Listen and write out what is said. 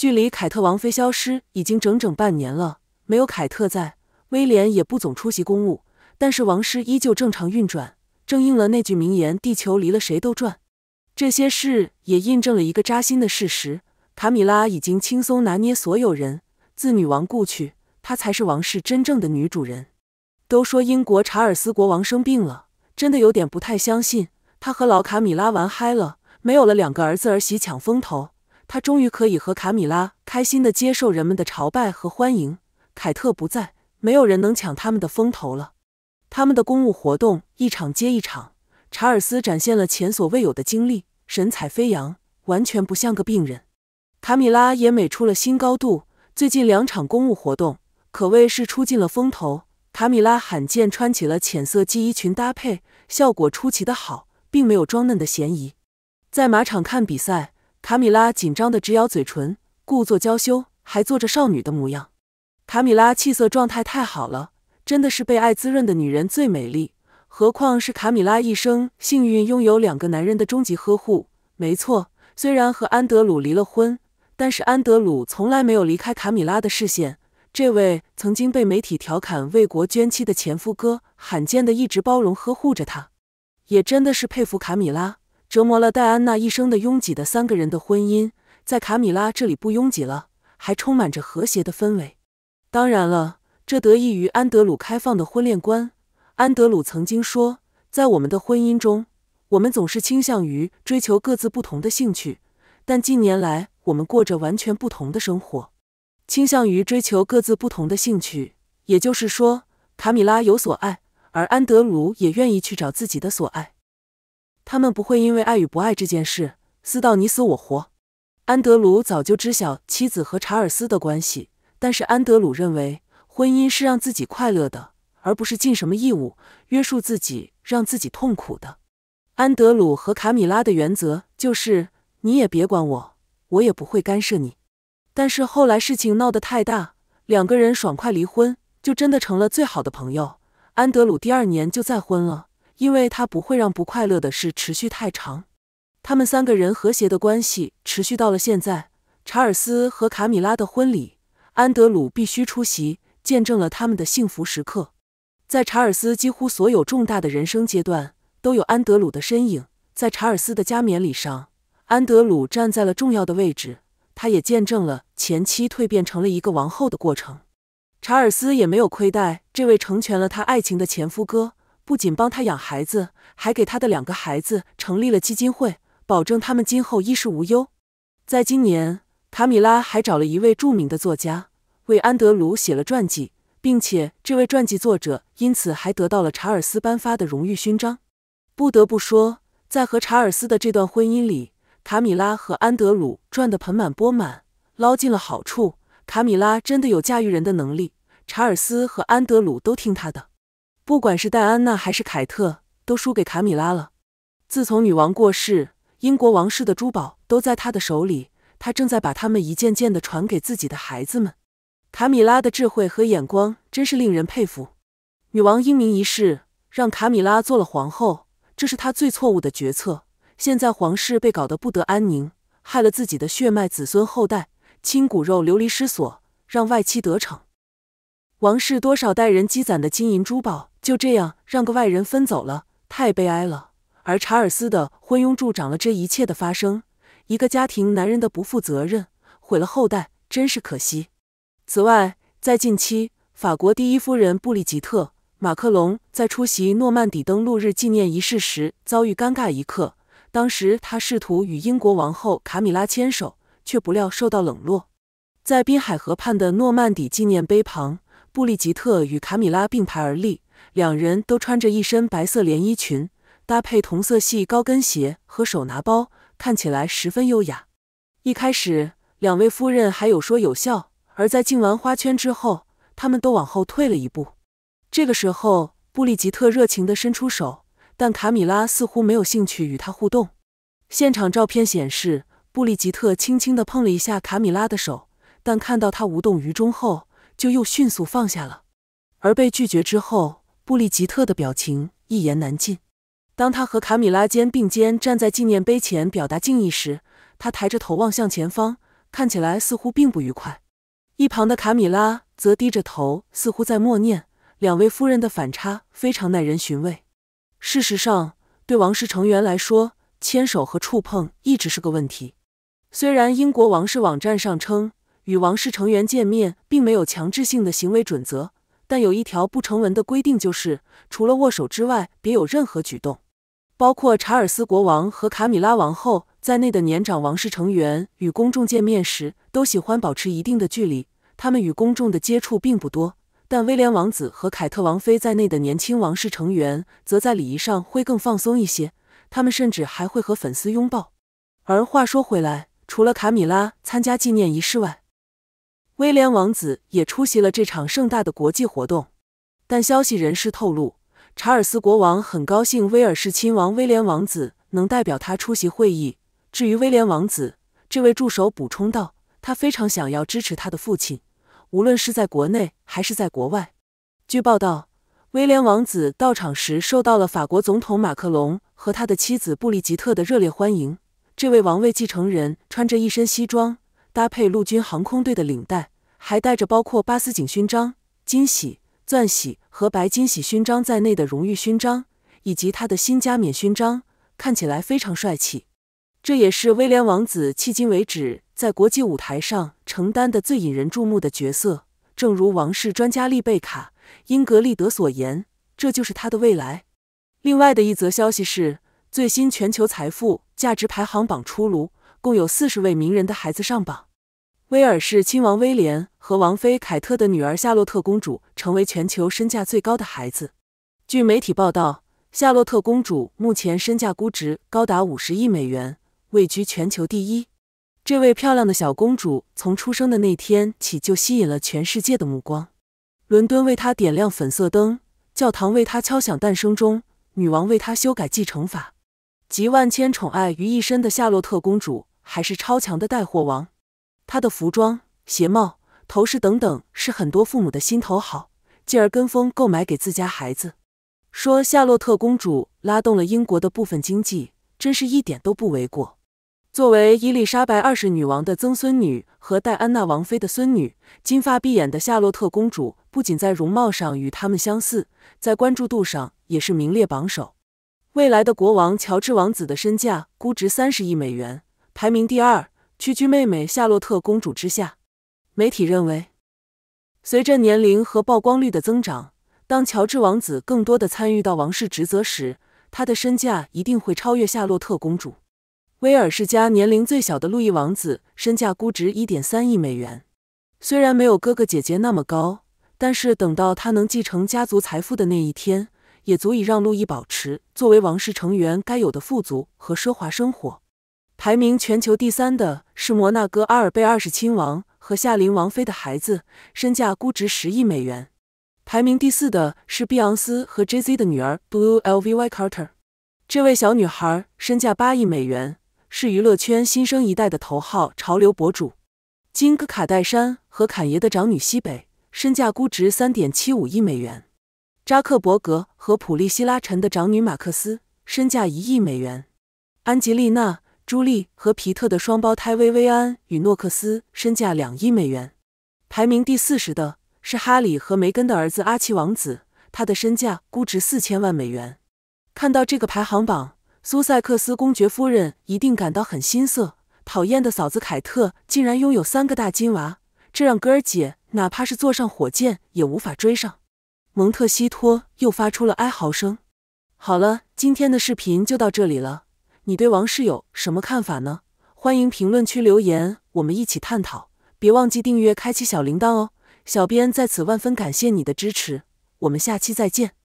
距离凯特王妃消失已经整整半年了，没有凯特在，威廉也不总出席公务，但是王室依旧正常运转，正应了那句名言：地球离了谁都转。这些事也印证了一个扎心的事实：卡米拉已经轻松拿捏所有人。自女王故去，她才是王室真正的女主人。都说英国查尔斯国王生病了，真的有点不太相信。他和老卡米拉玩嗨了，没有了两个儿子儿媳抢风头。他终于可以和卡米拉开心地接受人们的朝拜和欢迎。凯特不在，没有人能抢他们的风头了。他们的公务活动一场接一场，查尔斯展现了前所未有的精力，神采飞扬，完全不像个病人。卡米拉也美出了新高度，最近两场公务活动可谓是出尽了风头。卡米拉罕见穿起了浅色系衣裙搭配，效果出奇的好，并没有装嫩的嫌疑。在马场看比赛。卡米拉紧张的直咬嘴唇，故作娇羞，还做着少女的模样。卡米拉气色状态太好了，真的是被爱滋润的女人最美丽。何况是卡米拉一生幸运拥有两个男人的终极呵护。没错，虽然和安德鲁离了婚，但是安德鲁从来没有离开卡米拉的视线。这位曾经被媒体调侃为“国捐妻”的前夫哥，罕见的一直包容呵护着她，也真的是佩服卡米拉。折磨了戴安娜一生的拥挤的三个人的婚姻，在卡米拉这里不拥挤了，还充满着和谐的氛围。当然了，这得益于安德鲁开放的婚恋观。安德鲁曾经说，在我们的婚姻中，我们总是倾向于追求各自不同的兴趣，但近年来我们过着完全不同的生活，倾向于追求各自不同的兴趣。也就是说，卡米拉有所爱，而安德鲁也愿意去找自己的所爱。他们不会因为爱与不爱这件事撕到你死我活。安德鲁早就知晓妻子和查尔斯的关系，但是安德鲁认为婚姻是让自己快乐的，而不是尽什么义务、约束自己、让自己痛苦的。安德鲁和卡米拉的原则就是：你也别管我，我也不会干涉你。但是后来事情闹得太大，两个人爽快离婚，就真的成了最好的朋友。安德鲁第二年就再婚了。因为他不会让不快乐的事持续太长，他们三个人和谐的关系持续到了现在。查尔斯和卡米拉的婚礼，安德鲁必须出席，见证了他们的幸福时刻。在查尔斯几乎所有重大的人生阶段，都有安德鲁的身影。在查尔斯的加冕礼上，安德鲁站在了重要的位置，他也见证了前妻蜕变成了一个王后的过程。查尔斯也没有亏待这位成全了他爱情的前夫哥。不仅帮他养孩子，还给他的两个孩子成立了基金会，保证他们今后衣食无忧。在今年，卡米拉还找了一位著名的作家为安德鲁写了传记，并且这位传记作者因此还得到了查尔斯颁发的荣誉勋章。不得不说，在和查尔斯的这段婚姻里，卡米拉和安德鲁赚得盆满钵满，捞尽了好处。卡米拉真的有驾驭人的能力，查尔斯和安德鲁都听她的。不管是戴安娜还是凯特，都输给卡米拉了。自从女王过世，英国王室的珠宝都在她的手里，她正在把它们一件件的传给自己的孩子们。卡米拉的智慧和眼光真是令人佩服。女王英明一世，让卡米拉做了皇后，这是她最错误的决策。现在皇室被搞得不得安宁，害了自己的血脉子孙后代，亲骨肉流离失所，让外戚得逞。王室多少代人积攒的金银珠宝就这样让个外人分走了，太悲哀了。而查尔斯的昏庸助长了这一切的发生，一个家庭男人的不负责任毁了后代，真是可惜。此外，在近期，法国第一夫人布里吉特·马克龙在出席诺曼底登陆日纪念仪式时遭遇尴尬一刻，当时他试图与英国王后卡米拉牵手，却不料受到冷落。在滨海河畔的诺曼底纪念碑旁。布利吉特与卡米拉并排而立，两人都穿着一身白色连衣裙，搭配同色系高跟鞋和手拿包，看起来十分优雅。一开始，两位夫人还有说有笑，而在进完花圈之后，他们都往后退了一步。这个时候，布利吉特热情的伸出手，但卡米拉似乎没有兴趣与他互动。现场照片显示，布利吉特轻轻的碰了一下卡米拉的手，但看到她无动于衷后。就又迅速放下了，而被拒绝之后，布利吉特的表情一言难尽。当他和卡米拉肩并肩站在纪念碑前表达敬意时，他抬着头望向前方，看起来似乎并不愉快。一旁的卡米拉则低着头，似乎在默念。两位夫人的反差非常耐人寻味。事实上，对王室成员来说，牵手和触碰一直是个问题。虽然英国王室网站上称。与王室成员见面并没有强制性的行为准则，但有一条不成文的规定，就是除了握手之外，别有任何举动。包括查尔斯国王和卡米拉王后在内的年长王室成员与公众见面时，都喜欢保持一定的距离。他们与公众的接触并不多，但威廉王子和凯特王妃在内的年轻王室成员则在礼仪上会更放松一些。他们甚至还会和粉丝拥抱。而话说回来，除了卡米拉参加纪念仪式外，威廉王子也出席了这场盛大的国际活动，但消息人士透露，查尔斯国王很高兴威尔士亲王威廉王子能代表他出席会议。至于威廉王子，这位助手补充道，他非常想要支持他的父亲，无论是在国内还是在国外。据报道，威廉王子到场时受到了法国总统马克龙和他的妻子布里吉特的热烈欢迎。这位王位继承人穿着一身西装。搭配陆军航空队的领带，还带着包括巴斯景勋章、金喜、钻喜和白金喜勋章在内的荣誉勋章，以及他的新加冕勋章，看起来非常帅气。这也是威廉王子迄今为止在国际舞台上承担的最引人注目的角色。正如王室专家丽贝卡·英格利德所言：“这就是他的未来。”另外的一则消息是，最新全球财富价值排行榜出炉。共有四十位名人的孩子上榜，威尔士亲王威廉和王妃凯特的女儿夏洛特公主成为全球身价最高的孩子。据媒体报道，夏洛特公主目前身价估值高达五十亿美元，位居全球第一。这位漂亮的小公主从出生的那天起就吸引了全世界的目光，伦敦为她点亮粉色灯，教堂为她敲响诞生钟，女王为她修改继承法，集万千宠爱于一身的夏洛特公主。还是超强的带货王，她的服装、鞋帽、头饰等等是很多父母的心头好，继而跟风购买给自家孩子。说夏洛特公主拉动了英国的部分经济，真是一点都不为过。作为伊丽莎白二世女王的曾孙女和戴安娜王妃的孙女，金发碧眼的夏洛特公主不仅在容貌上与他们相似，在关注度上也是名列榜首。未来的国王乔治王子的身价估值三十亿美元。排名第二，屈居妹妹夏洛特公主之下。媒体认为，随着年龄和曝光率的增长，当乔治王子更多的参与到王室职责时，他的身价一定会超越夏洛特公主。威尔士家年龄最小的路易王子身价估值一点三亿美元，虽然没有哥哥姐姐那么高，但是等到他能继承家族财富的那一天，也足以让路易保持作为王室成员该有的富足和奢华生活。排名全球第三的是摩纳哥阿尔贝二世亲王和夏琳王妃的孩子，身价估值十亿美元。排名第四的是碧昂斯和 JZ 的女儿 Blue L V Y Carter，这位小女孩身价八亿美元，是娱乐圈新生一代的头号潮流博主。金戈卡戴珊和侃爷的长女西北，身价估值三点七五亿美元。扎克伯格和普利希拉陈的长女马克思身价一亿美元。安吉丽娜。朱莉和皮特的双胞胎薇薇安与诺克斯身价两亿美元，排名第四十的是哈里和梅根的儿子阿奇王子，他的身价估值四千万美元。看到这个排行榜，苏塞克斯公爵夫人一定感到很心塞。讨厌的嫂子凯特竟然拥有三个大金娃，这让哥儿姐哪怕是坐上火箭也无法追上。蒙特西托又发出了哀嚎声。好了，今天的视频就到这里了。你对王室有什么看法呢？欢迎评论区留言，我们一起探讨。别忘记订阅、开启小铃铛哦！小编在此万分感谢你的支持，我们下期再见。